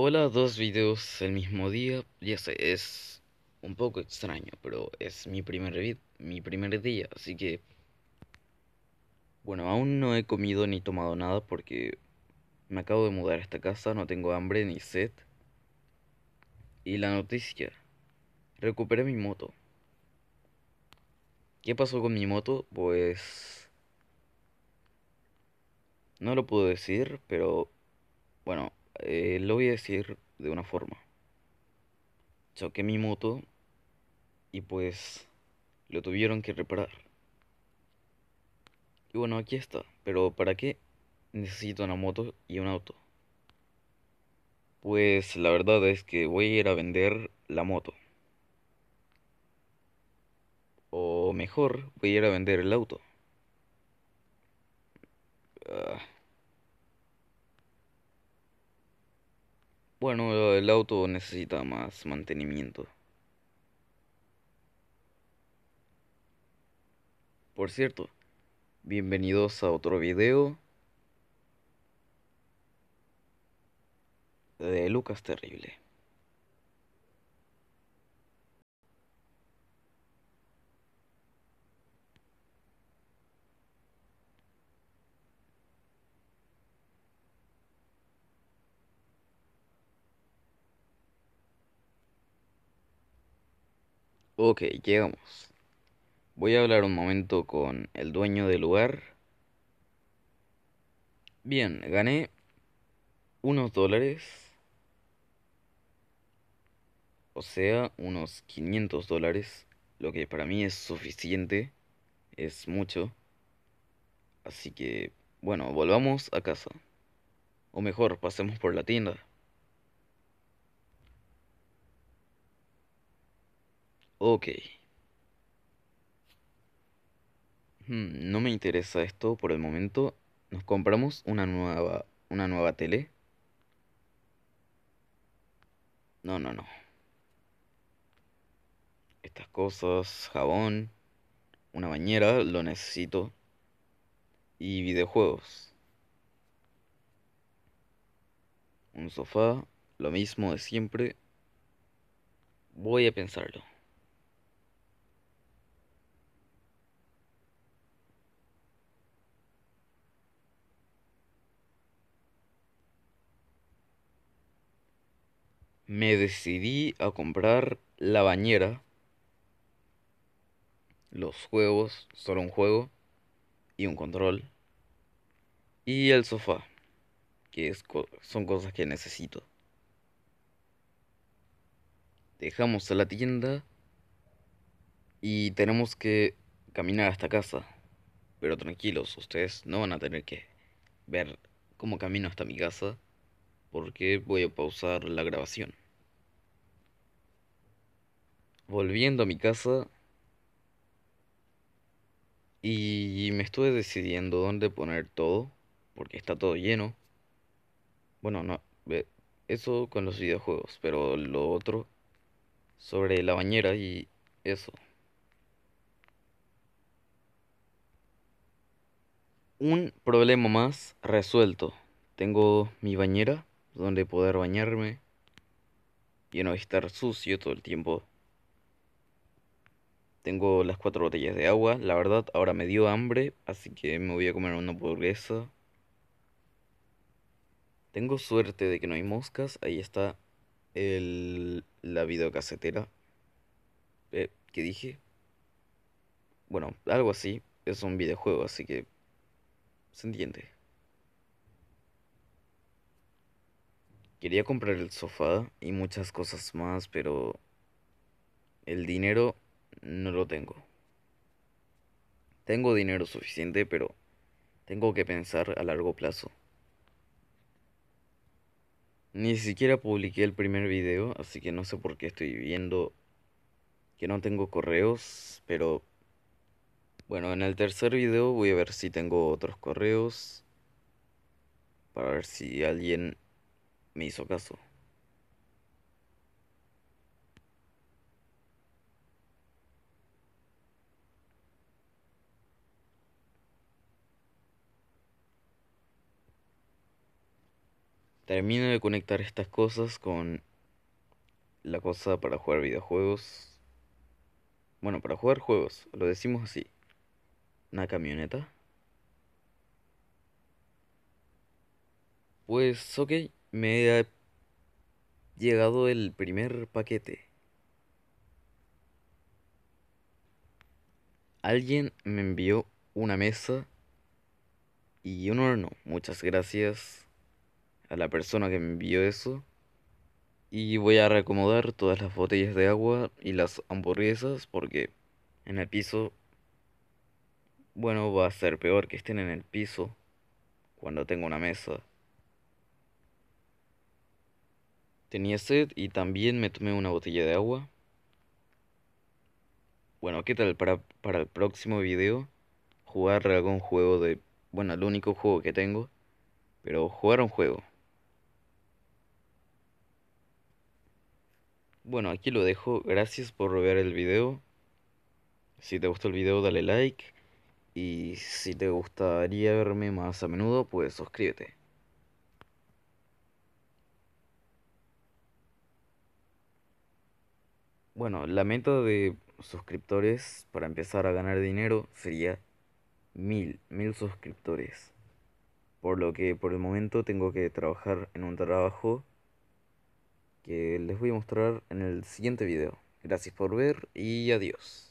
Hola, dos videos el mismo día. Ya sé, es un poco extraño, pero es mi primer, mi primer día, así que... Bueno, aún no he comido ni tomado nada porque me acabo de mudar a esta casa, no tengo hambre ni sed. Y la noticia, recuperé mi moto. ¿Qué pasó con mi moto? Pues... No lo puedo decir, pero... Bueno, eh, lo voy a decir de una forma. Choqué mi moto y pues lo tuvieron que reparar. Y bueno, aquí está. Pero ¿para qué necesito una moto y un auto? Pues la verdad es que voy a ir a vender la moto. O mejor, voy a ir a vender el auto. Ah. Bueno, el auto necesita más mantenimiento. Por cierto, bienvenidos a otro video de Lucas Terrible. Ok, llegamos. Voy a hablar un momento con el dueño del lugar. Bien, gané unos dólares. O sea, unos 500 dólares. Lo que para mí es suficiente. Es mucho. Así que, bueno, volvamos a casa. O mejor, pasemos por la tienda. Ok. Hmm, no me interesa esto por el momento. Nos compramos una nueva, una nueva tele. No, no, no. Estas cosas, jabón, una bañera, lo necesito. Y videojuegos. Un sofá, lo mismo de siempre. Voy a pensarlo. me decidí a comprar la bañera, los juegos, solo un juego y un control, y el sofá, que son cosas que necesito. Dejamos la tienda y tenemos que caminar hasta casa. Pero tranquilos, ustedes no van a tener que ver cómo camino hasta mi casa porque voy a pausar la grabación. Volviendo a mi casa y me estuve decidiendo dónde poner todo, porque está todo lleno. Bueno, no, eso con los videojuegos, pero lo otro sobre la bañera y eso. Un problema más resuelto. Tengo mi bañera donde poder bañarme y no estar sucio todo el tiempo. Tengo las cuatro botellas de agua, la verdad ahora me dio hambre, así que me voy a comer una hamburguesa. Tengo suerte de que no hay moscas, ahí está el, la videocasetera. Eh, ¿Qué dije? Bueno, algo así, es un videojuego, así que se entiende. Quería comprar el sofá y muchas cosas más, pero el dinero no lo tengo. Tengo dinero suficiente, pero tengo que pensar a largo plazo. Ni siquiera publiqué el primer video, así que no sé por qué estoy viendo que no tengo correos, pero bueno, en el tercer video voy a ver si tengo otros correos para ver si alguien me hizo caso. Termino de conectar estas cosas con la cosa para jugar videojuegos. Bueno, para jugar juegos, lo decimos así. Una camioneta. Pues ok, me ha llegado el primer paquete. Alguien me envió una mesa y un horno. Muchas gracias a la persona que me envió eso. Y voy a reacomodar todas las botellas de agua y las hamburguesas porque en el piso... Bueno, va a ser peor que estén en el piso cuando tengo una mesa. Tenía sed y también me tomé una botella de agua. Bueno, ¿qué tal para, el próximo video? Jugar algún juego de... Bueno, el único juego que tengo. Pero jugar un juego. Bueno, aquí lo dejo. Gracias por ver el video. Si te gustó el video, dale like. Y si te gustaría verme más a menudo, pues suscríbete. Bueno, la meta de suscriptores para empezar a ganar dinero sería mil, mil suscriptores. Por lo que por el momento tengo que trabajar en un trabajo que les voy a mostrar en el siguiente video. Gracias por ver y adiós.